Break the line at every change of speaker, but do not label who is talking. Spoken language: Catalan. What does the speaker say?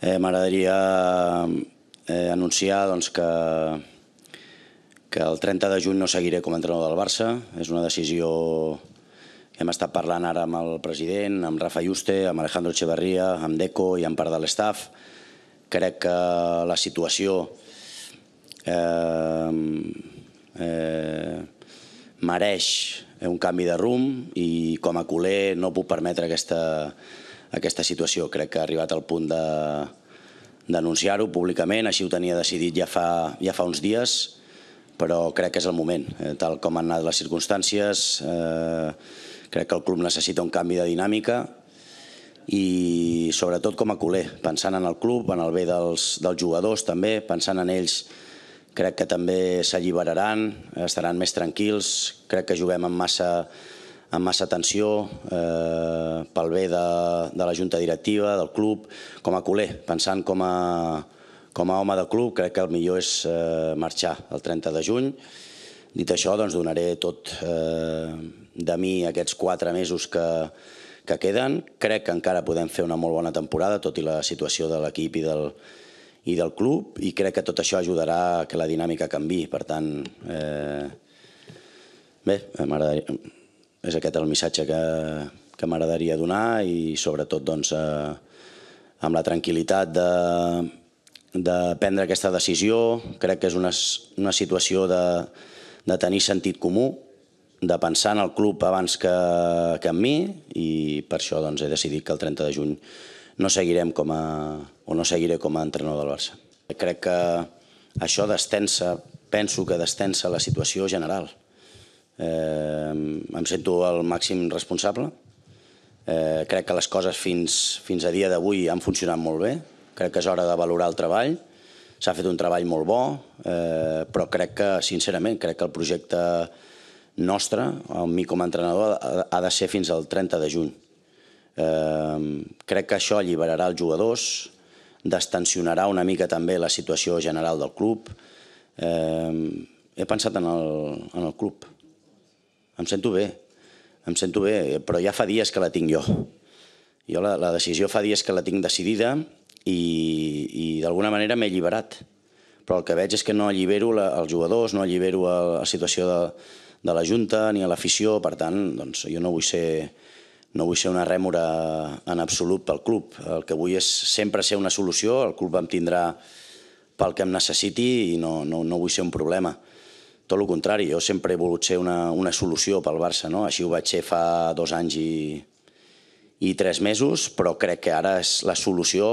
Eh, M'agradaria eh, anunciar doncs, que, que el 30 de juny no seguiré com a entrenador del Barça. És una decisió hem estat parlant ara amb el president, amb Rafa Juste, amb Alejandro Echeverría, amb Deco i amb part de l'estaf. Crec que la situació eh, eh, mereix un canvi de rumb i com a culer no puc permetre aquesta, aquesta situació. Crec que ha arribat al punt de denunciar-ho públicament, així ho tenia decidit ja fa, ja fa uns dies, però crec que és el moment. Eh, tal com han anat les circumstàncies, eh, crec que el club necessita un canvi de dinàmica i sobretot com a culer, pensant en el club, en el bé dels, dels jugadors també, pensant en ells crec que també s'alliberaran, estaran més tranquils, crec que juguem amb massa amb massa tensió eh, pel bé de, de la junta directiva, del club, com a culer, pensant com a, com a home de club, crec que el millor és eh, marxar el 30 de juny. Dit això, doncs donaré tot eh, de mi aquests quatre mesos que, que queden. Crec que encara podem fer una molt bona temporada, tot i la situació de l'equip i del, i del club, i crec que tot això ajudarà que la dinàmica canvi. Per tant, eh, bé, m'agradaria és aquest el missatge que, que m'agradaria donar i sobretot doncs, eh, amb la tranquil·litat de, de prendre aquesta decisió. Crec que és una, una situació de, de tenir sentit comú, de pensar en el club abans que, que en mi i per això doncs, he decidit que el 30 de juny no seguirem com a, o no seguiré com a entrenador del Barça. Crec que això destensa, penso que destensa la situació general eh, em sento el màxim responsable. Eh, crec que les coses fins, fins a dia d'avui han funcionat molt bé. Crec que és hora de valorar el treball. S'ha fet un treball molt bo, eh, però crec que, sincerament, crec que el projecte nostre, amb mi com a entrenador, ha de ser fins al 30 de juny. Eh, crec que això alliberarà els jugadors, destensionarà una mica també la situació general del club. Eh, he pensat en el, en el club. Em sento bé, em sento bé, però ja fa dies que la tinc jo. Jo la, la decisió fa dies que la tinc decidida i, i d'alguna manera m'he alliberat. Però el que veig és que no allibero la, els jugadors, no allibero a la situació de, de la Junta ni a l'afició, per tant, doncs, jo no vull ser no vull ser una rèmora en absolut pel club. El que vull és sempre ser una solució, el club em tindrà pel que em necessiti i no, no, no vull ser un problema. Tot el contrari, jo sempre he volut ser una, una solució pel Barça, no? Així ho vaig ser fa dos anys i, i tres mesos, però crec que ara és la solució